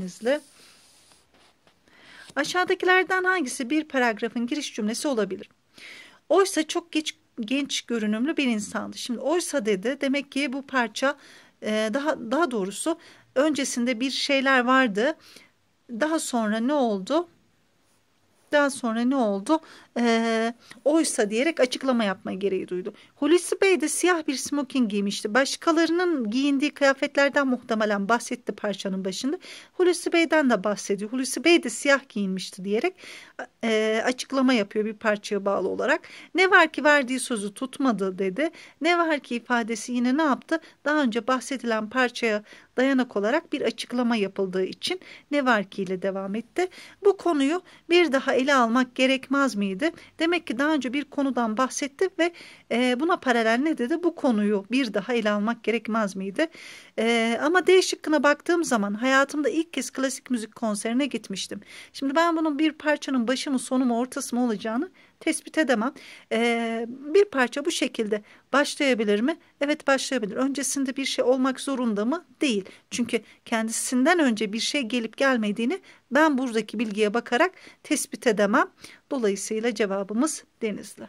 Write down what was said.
hızlı. Aşağıdakilerden hangisi bir paragrafın giriş cümlesi olabilir? Oysa çok geç, genç görünümlü bir insandı. Şimdi oysa dedi demek ki bu parça e, daha daha doğrusu öncesinde bir şeyler vardı. Daha sonra ne oldu? Daha sonra ne oldu? Ee, oysa diyerek açıklama yapma gereği duydu. Hulusi Bey de siyah bir smoking giymişti. Başkalarının giyindiği kıyafetlerden muhtemelen bahsetti parçanın başında. Hulusi Bey'den de bahsediyor. Hulusi Bey de siyah giyinmişti diyerek e, açıklama yapıyor bir parçaya bağlı olarak. Ne var ki verdiği sözü tutmadı dedi. Ne var ki ifadesi yine ne yaptı? Daha önce bahsedilen parçaya dayanak olarak bir açıklama yapıldığı için ne var ki ile devam etti. Bu konuyu bir daha ele almak gerekmez miydi? Demek ki daha önce bir konudan bahsetti ve e, buna paralel ne dedi? Bu konuyu bir daha ele almak gerekmez miydi? E, ama D şıkkına baktığım zaman hayatımda ilk kez klasik müzik konserine gitmiştim. Şimdi ben bunun bir parçanın başı mı sonu mu ortası mı olacağını tespit edemem. Ee, bir parça bu şekilde başlayabilir mi? Evet başlayabilir. Öncesinde bir şey olmak zorunda mı? Değil. Çünkü kendisinden önce bir şey gelip gelmediğini ben buradaki bilgiye bakarak tespit edemem. Dolayısıyla cevabımız Denizli.